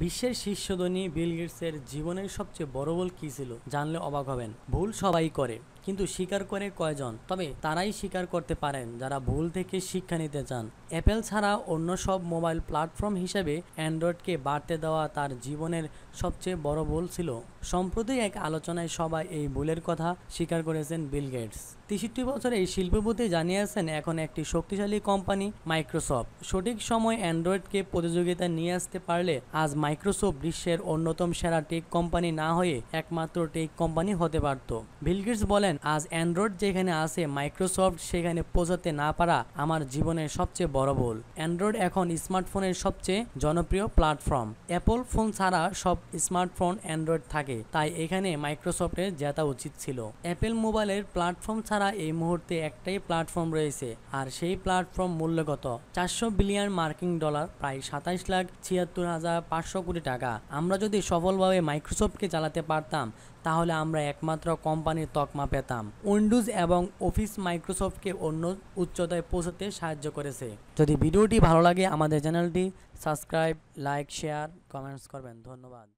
বিশ্বের শীর্ষ ধনী বিল গেটসের জীবনের সবচেয়ে বড় ভুল কী ছিল জানলে অবাক হবেন ভুল সবাই করে কিন্তু স্বীকার করে কয়জন তবে তারাই স্বীকার করতে পারেন যারা ভুল থেকে শিক্ষা নিতে চান অ্যাপেল ছাড়া অন্য সব মোবাইল প্ল্যাটফর্ম হিসেবে অ্যান্ড্রয়েডকে বাড়তে দেওয়া তার জীবনের সবচেয়ে বড় ভুল ছিল সম্প্রতি এক আলোচনায় সবাই এই ভুলের কথা স্বীকার করেছেন বিল গেটস তেষট্টি বছরে এই শিল্পপতি জানিয়েছেন এখন একটি শক্তিশালী কোম্পানি মাইক্রোসফট সঠিক সময় অ্যান্ড্রয়েডকে প্রতিযোগিতা নিয়ে আসতে পারলে আজ মাইক্রোসফট বিশ্বের অন্যতম সেরা টেক কোম্পানি না হয়ে একমাত্র টেক কোম্পানি হতে পারত বিল গেটস বলেন বলেন আজ অ্যান্ড্রয়েড যেখানে আছে মাইক্রোসফট সেখানে পৌঁছাতে না পারা আমার জীবনের সবচেয়ে বড় ভুল অ্যান্ড্রয়েড এখন স্মার্টফোনের সবচেয়ে জনপ্রিয় প্ল্যাটফর্ম অ্যাপল ফোন ছাড়া সব স্মার্টফোন অ্যান্ড্রয়েড থাকে তাই এখানে মাইক্রোসফটের জেতা উচিত ছিল অ্যাপেল মোবাইলের প্ল্যাটফর্ম ছাড়া এই মুহূর্তে একটাই প্ল্যাটফর্ম রয়েছে আর সেই প্ল্যাটফর্ম মূল্যগত চারশো বিলিয়ন মার্কিন ডলার প্রায় সাতাশ লাখ ছিয়াত্তর হাজার পাঁচশো কোটি টাকা আমরা যদি সফলভাবে মাইক্রোসফটকে চালাতে পারতাম তাহলে আমরা একমাত্র কোম্পানির তকমা পেতাম উইন্ডোজ এবং অফিস মাইক্রোসফটকে অন্য উচ্চতায় পৌঁছাতে সাহায্য করেছে যদি ভিডিওটি ভালো লাগে আমাদের চ্যানেলটি সাবস্ক্রাইব লাইক শেয়ার কমেন্টস করবেন ধন্যবাদ